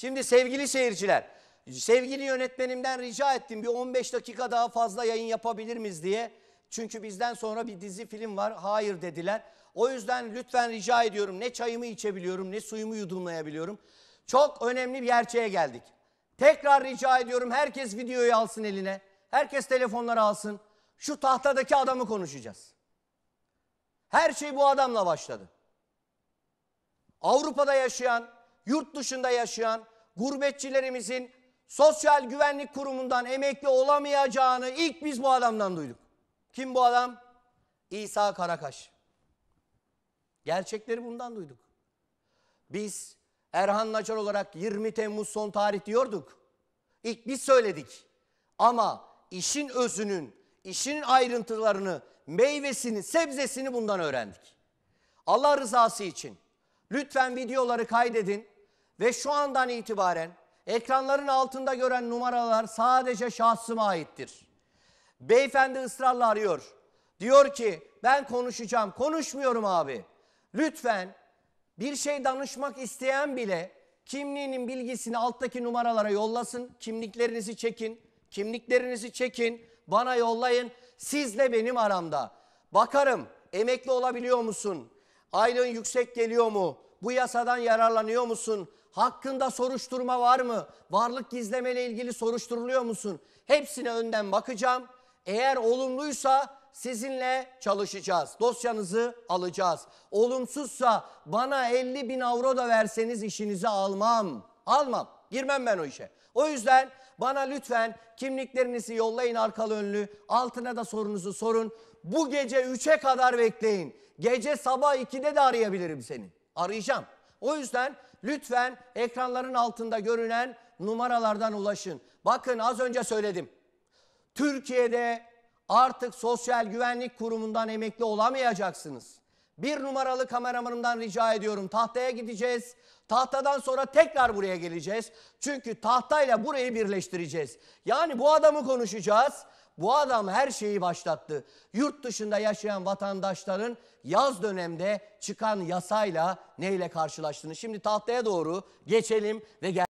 Şimdi sevgili seyirciler, sevgili yönetmenimden rica ettim bir 15 dakika daha fazla yayın yapabilir miyiz diye. Çünkü bizden sonra bir dizi film var. Hayır dediler. O yüzden lütfen rica ediyorum ne çayımı içebiliyorum ne suyumu yudumlayabiliyorum. Çok önemli bir gerçeğe geldik. Tekrar rica ediyorum herkes videoyu alsın eline. Herkes telefonları alsın. Şu tahtadaki adamı konuşacağız. Her şey bu adamla başladı. Avrupa'da yaşayan yurt dışında yaşayan gurbetçilerimizin Sosyal Güvenlik Kurumu'ndan emekli olamayacağını ilk biz bu adamdan duyduk. Kim bu adam? İsa Karakaş. Gerçekleri bundan duyduk. Biz Erhan Naçar olarak 20 Temmuz son tarih diyorduk. İlk biz söyledik. Ama işin özünün, işin ayrıntılarını, meyvesini, sebzesini bundan öğrendik. Allah rızası için Lütfen videoları kaydedin ve şu andan itibaren ekranların altında gören numaralar sadece şahsıma aittir. Beyefendi ısrarla arıyor. Diyor ki ben konuşacağım. Konuşmuyorum abi. Lütfen bir şey danışmak isteyen bile kimliğinin bilgisini alttaki numaralara yollasın. Kimliklerinizi çekin. Kimliklerinizi çekin. Bana yollayın. Sizle benim aramda. Bakarım emekli olabiliyor musun? Aylığın yüksek geliyor mu? Bu yasadan yararlanıyor musun? Hakkında soruşturma var mı? Varlık gizlemeyle ilgili soruşturuluyor musun? Hepsine önden bakacağım. Eğer olumluysa sizinle çalışacağız. Dosyanızı alacağız. Olumsuzsa bana 50 bin avro da verseniz işinizi almam. Almam. Girmem ben o işe. O yüzden bana lütfen kimliklerinizi yollayın arkalı önlü. Altına da sorunuzu sorun. Bu gece 3'e kadar bekleyin. Gece sabah 2'de de arayabilirim seni. Arayacağım. O yüzden lütfen ekranların altında görünen numaralardan ulaşın. Bakın az önce söyledim. Türkiye'de artık Sosyal Güvenlik Kurumu'ndan emekli olamayacaksınız. Bir numaralı kameramanımdan rica ediyorum. Tahtaya gideceğiz. Tahtadan sonra tekrar buraya geleceğiz. Çünkü tahtayla burayı birleştireceğiz. Yani bu adamı konuşacağız. Bu adam her şeyi başlattı. Yurt dışında yaşayan vatandaşların yaz dönemde çıkan yasayla neyle karşılaştığını. Şimdi tahtaya doğru geçelim ve gel.